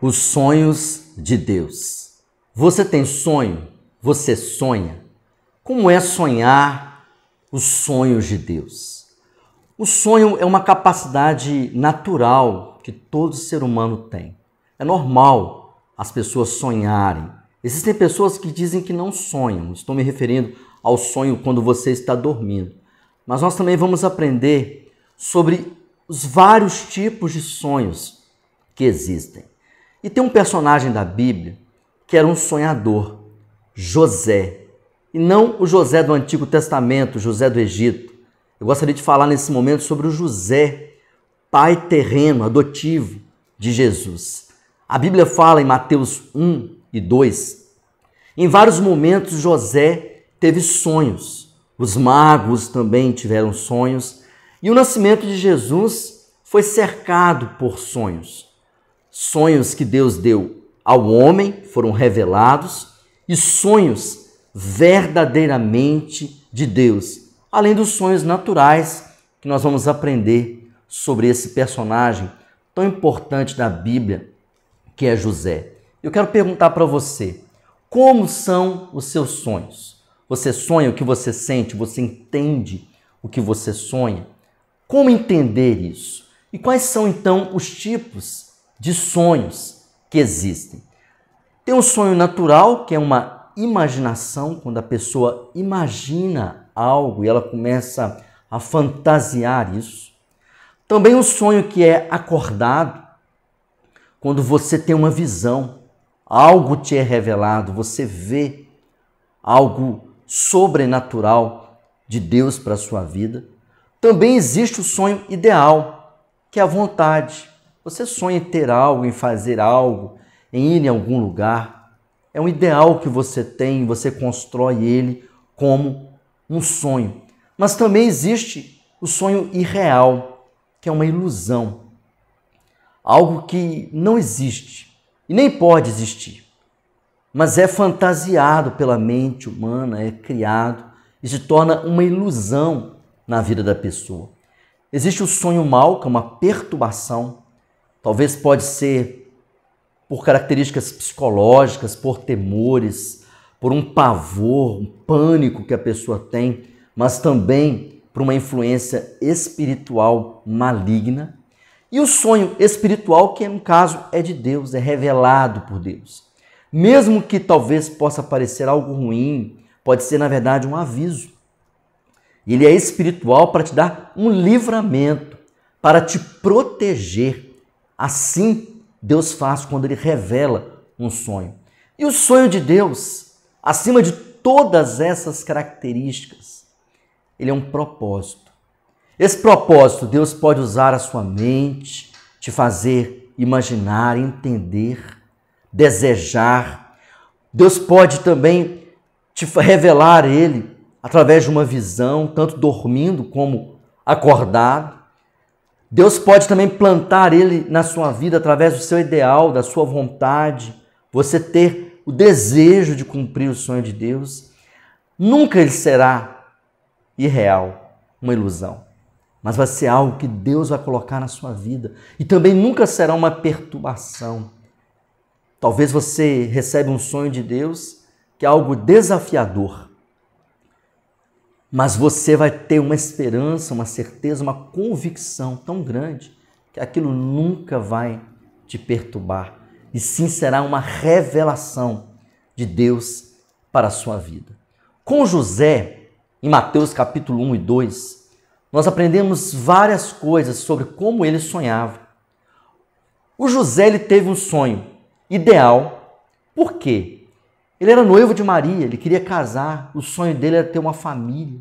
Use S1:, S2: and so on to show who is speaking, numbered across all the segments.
S1: os sonhos de Deus. Você tem sonho? Você sonha? Como é sonhar os sonhos de Deus? O sonho é uma capacidade natural que todo ser humano tem. É normal as pessoas sonharem. Existem pessoas que dizem que não sonham. Estou me referindo ao sonho quando você está dormindo. Mas nós também vamos aprender sobre os vários tipos de sonhos que existem. E tem um personagem da Bíblia que era um sonhador, José. E não o José do Antigo Testamento, José do Egito. Eu gostaria de falar nesse momento sobre o José, pai terreno, adotivo de Jesus. A Bíblia fala em Mateus 1 e 2. Em vários momentos, José teve sonhos. Os magos também tiveram sonhos. E o nascimento de Jesus foi cercado por sonhos sonhos que Deus deu ao homem foram revelados e sonhos verdadeiramente de Deus, além dos sonhos naturais que nós vamos aprender sobre esse personagem tão importante da Bíblia, que é José. Eu quero perguntar para você, como são os seus sonhos? Você sonha o que você sente, você entende o que você sonha? Como entender isso? E quais são então os tipos de sonhos que existem. Tem um sonho natural, que é uma imaginação, quando a pessoa imagina algo e ela começa a fantasiar isso. Também um sonho que é acordado, quando você tem uma visão, algo te é revelado, você vê algo sobrenatural de Deus para a sua vida. Também existe o sonho ideal, que é a vontade. Você sonha em ter algo, em fazer algo, em ir em algum lugar. É um ideal que você tem, você constrói ele como um sonho. Mas também existe o sonho irreal, que é uma ilusão, algo que não existe e nem pode existir, mas é fantasiado pela mente humana, é criado e se torna uma ilusão na vida da pessoa. Existe o sonho mal, que é uma perturbação, Talvez pode ser por características psicológicas, por temores, por um pavor, um pânico que a pessoa tem, mas também por uma influência espiritual maligna. E o sonho espiritual, que no caso é de Deus, é revelado por Deus. Mesmo que talvez possa parecer algo ruim, pode ser na verdade um aviso. Ele é espiritual para te dar um livramento, para te proteger Assim Deus faz quando ele revela um sonho. E o sonho de Deus, acima de todas essas características, ele é um propósito. Esse propósito Deus pode usar a sua mente, te fazer imaginar, entender, desejar. Deus pode também te revelar ele através de uma visão, tanto dormindo como acordado. Deus pode também plantar ele na sua vida através do seu ideal, da sua vontade, você ter o desejo de cumprir o sonho de Deus. Nunca ele será irreal, uma ilusão, mas vai ser algo que Deus vai colocar na sua vida e também nunca será uma perturbação. Talvez você receba um sonho de Deus que é algo desafiador, mas você vai ter uma esperança, uma certeza, uma convicção tão grande que aquilo nunca vai te perturbar. E sim será uma revelação de Deus para a sua vida. Com José, em Mateus capítulo 1 e 2, nós aprendemos várias coisas sobre como ele sonhava. O José ele teve um sonho ideal. Por quê? Ele era noivo de Maria, ele queria casar, o sonho dele era ter uma família,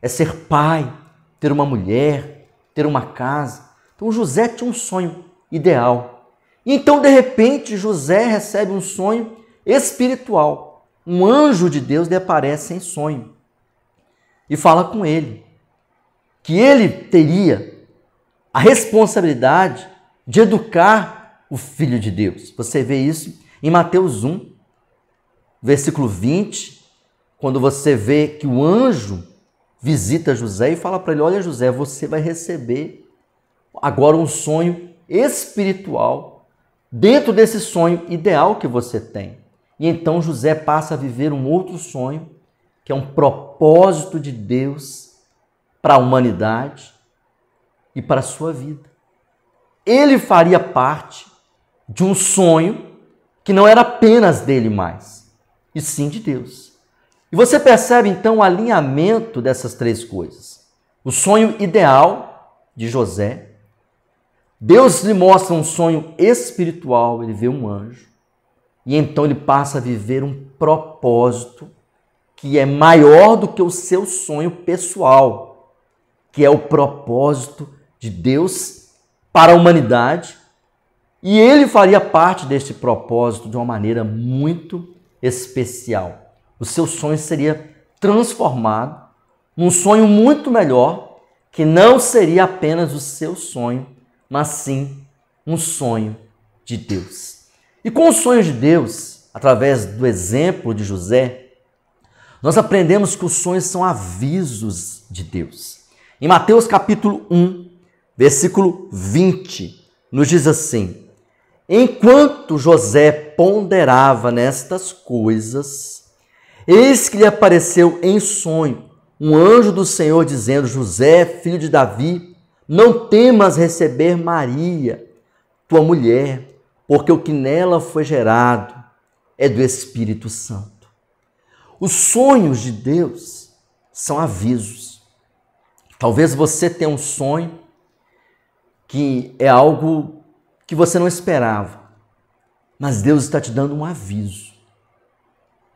S1: é ser pai, ter uma mulher, ter uma casa. Então José tinha um sonho ideal. E então, de repente, José recebe um sonho espiritual. Um anjo de Deus lhe aparece em sonho e fala com ele que ele teria a responsabilidade de educar o filho de Deus. Você vê isso em Mateus 1, versículo 20, quando você vê que o anjo visita José e fala para ele: Olha, José, você vai receber agora um sonho espiritual dentro desse sonho ideal que você tem. E então José passa a viver um outro sonho, que é um propósito de Deus para a humanidade e para a sua vida. Ele faria parte de um sonho que não era apenas dele mais e sim de Deus. E você percebe então o alinhamento dessas três coisas. O sonho ideal de José. Deus lhe mostra um sonho espiritual, ele vê um anjo. E então ele passa a viver um propósito que é maior do que o seu sonho pessoal, que é o propósito de Deus para a humanidade. E ele faria parte deste propósito de uma maneira muito especial. O seu sonho seria transformado num sonho muito melhor, que não seria apenas o seu sonho, mas sim um sonho de Deus. E com o sonho de Deus, através do exemplo de José, nós aprendemos que os sonhos são avisos de Deus. Em Mateus capítulo 1, versículo 20, nos diz assim: Enquanto José ponderava nestas coisas, eis que lhe apareceu em sonho um anjo do Senhor dizendo: José, filho de Davi, não temas receber Maria, tua mulher, porque o que nela foi gerado é do Espírito Santo. Os sonhos de Deus são avisos. Talvez você tenha um sonho que é algo que você não esperava. Mas Deus está te dando um aviso.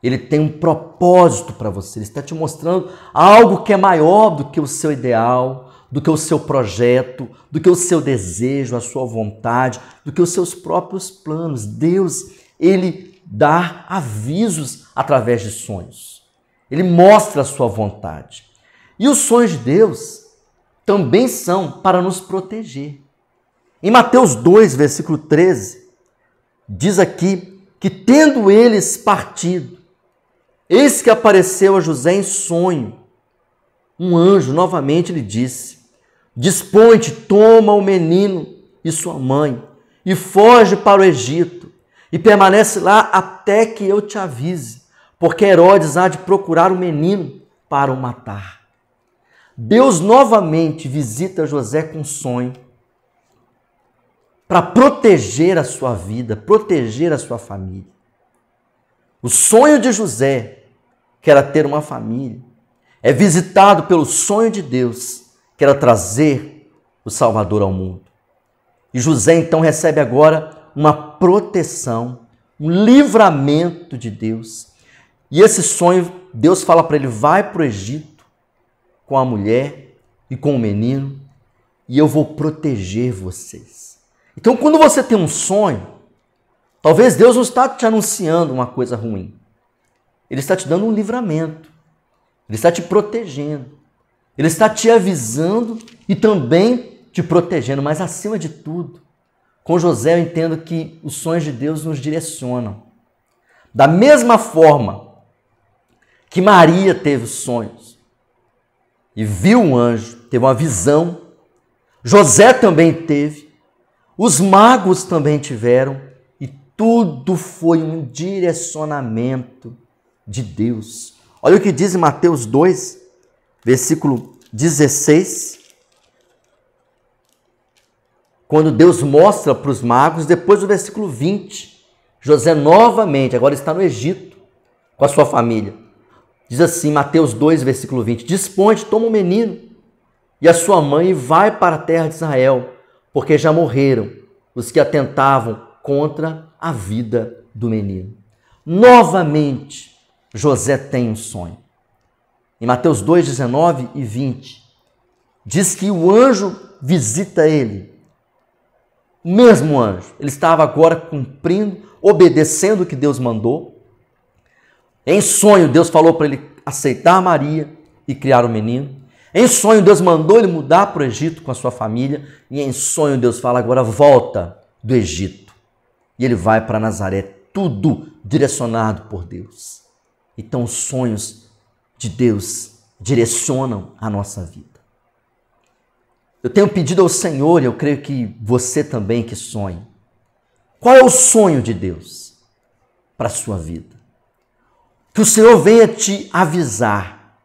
S1: Ele tem um propósito para você. Ele está te mostrando algo que é maior do que o seu ideal, do que o seu projeto, do que o seu desejo, a sua vontade, do que os seus próprios planos. Deus, ele dá avisos através de sonhos. Ele mostra a sua vontade. E os sonhos de Deus também são para nos proteger. Em Mateus 2, versículo 13, diz aqui que tendo eles partido, eis que apareceu a José em sonho. Um anjo novamente lhe disse: Dispõe-te, toma o menino e sua mãe e foge para o Egito e permanece lá até que eu te avise, porque Herodes há de procurar o menino para o matar. Deus novamente visita José com sonho para proteger a sua vida, proteger a sua família. O sonho de José, que era ter uma família, é visitado pelo sonho de Deus, que era trazer o Salvador ao mundo. E José então recebe agora uma proteção, um livramento de Deus. E esse sonho, Deus fala para ele: vai para o Egito com a mulher e com o menino, e eu vou proteger vocês. Então, quando você tem um sonho, talvez Deus não está te anunciando uma coisa ruim. Ele está te dando um livramento. Ele está te protegendo. Ele está te avisando e também te protegendo. Mas, acima de tudo, com José eu entendo que os sonhos de Deus nos direcionam. Da mesma forma que Maria teve sonhos e viu um anjo, teve uma visão, José também teve os magos também tiveram, e tudo foi um direcionamento de Deus. Olha o que diz em Mateus 2, versículo 16. Quando Deus mostra para os magos, depois do versículo 20, José novamente, agora está no Egito, com a sua família. Diz assim, Mateus 2, versículo 20: Disponte, toma o um menino e a sua mãe e vai para a terra de Israel porque já morreram os que atentavam contra a vida do menino. Novamente, José tem um sonho. Em Mateus 2, 19 e 20, diz que o anjo visita ele. O mesmo anjo. Ele estava agora cumprindo, obedecendo o que Deus mandou. Em sonho, Deus falou para ele aceitar Maria e criar o um menino. Em sonho, Deus mandou ele mudar para o Egito com a sua família. E em sonho, Deus fala: agora volta do Egito. E ele vai para Nazaré, tudo direcionado por Deus. Então, os sonhos de Deus direcionam a nossa vida. Eu tenho pedido ao Senhor, e eu creio que você também que sonha. Qual é o sonho de Deus para a sua vida? Que o Senhor venha te avisar,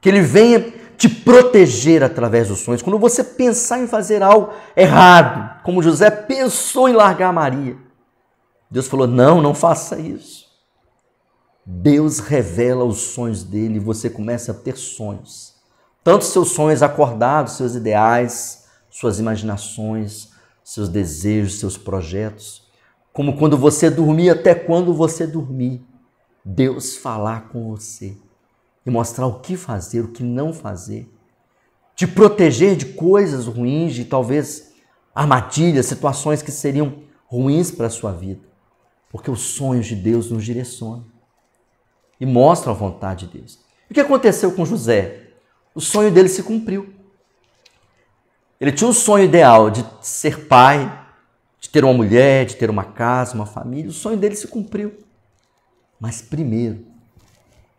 S1: que Ele venha te proteger através dos sonhos. Quando você pensar em fazer algo errado, como José pensou em largar Maria, Deus falou: não, não faça isso. Deus revela os sonhos dele e você começa a ter sonhos. Tanto seus sonhos acordados, seus ideais, suas imaginações, seus desejos, seus projetos, como quando você dormir, até quando você dormir, Deus falar com você e mostrar o que fazer, o que não fazer, te proteger de coisas ruins, de talvez armadilhas, situações que seriam ruins para a sua vida, porque os sonhos de Deus nos direcionam e mostram a vontade de Deus. O que aconteceu com José? O sonho dele se cumpriu. Ele tinha um sonho ideal de ser pai, de ter uma mulher, de ter uma casa, uma família. O sonho dele se cumpriu. Mas primeiro,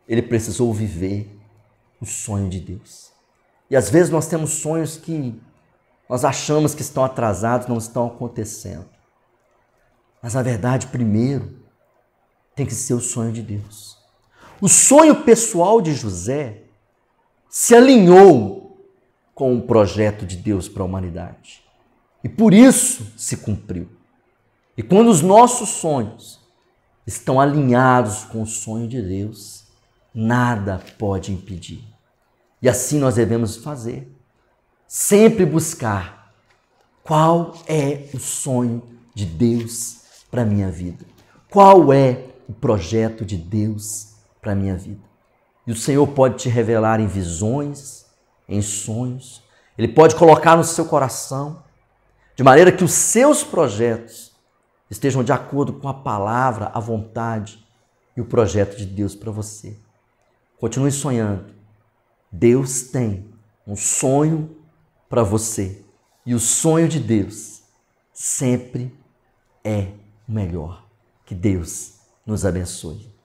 S1: ele precisou viver o sonho de Deus. E às vezes nós temos sonhos que nós achamos que estão atrasados, não estão acontecendo. Mas na verdade, primeiro, tem que ser o sonho de Deus. O sonho pessoal de José se alinhou com o projeto de Deus para a humanidade. E por isso se cumpriu. E quando os nossos sonhos estão alinhados com o sonho de Deus, nada pode impedir. E assim nós devemos fazer. Sempre buscar qual é o sonho de Deus para minha vida. Qual é o projeto de Deus para minha vida? E o Senhor pode te revelar em visões, em sonhos. Ele pode colocar no seu coração de maneira que os seus projetos estejam de acordo com a palavra, a vontade e o projeto de Deus para você. Continue sonhando. Deus tem um sonho para você. E o sonho de Deus sempre é melhor. Que Deus nos abençoe.